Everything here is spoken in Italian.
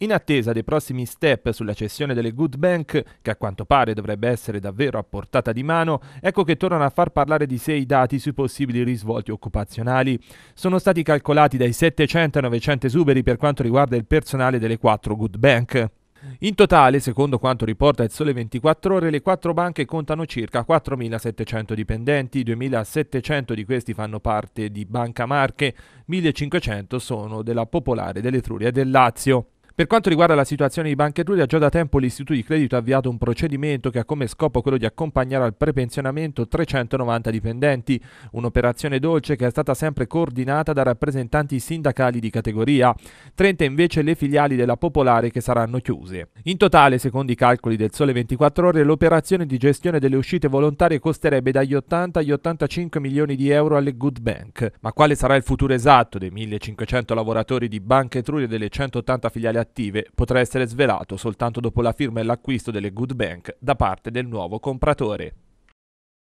In attesa dei prossimi step sulla cessione delle Good Bank, che a quanto pare dovrebbe essere davvero a portata di mano, ecco che tornano a far parlare di sé i dati sui possibili risvolti occupazionali. Sono stati calcolati dai 700 ai 900 esuberi per quanto riguarda il personale delle 4 Good Bank. In totale, secondo quanto riporta il Sole 24 Ore, le quattro banche contano circa 4.700 dipendenti, 2.700 di questi fanno parte di Banca Marche, 1.500 sono della Popolare dell'Etruria e del Lazio. Per quanto riguarda la situazione di Banca Etruria, già da tempo l'Istituto di Credito ha avviato un procedimento che ha come scopo quello di accompagnare al prepensionamento 390 dipendenti, un'operazione dolce che è stata sempre coordinata da rappresentanti sindacali di categoria. 30 invece le filiali della Popolare che saranno chiuse. In totale, secondo i calcoli del Sole 24 Ore, l'operazione di gestione delle uscite volontarie costerebbe dagli 80 agli 85 milioni di euro alle Good Bank. Ma quale sarà il futuro esatto dei 1500 lavoratori di Banca Etruria e delle 180 filiali attive? attive potrà essere svelato soltanto dopo la firma e l'acquisto delle good bank da parte del nuovo compratore.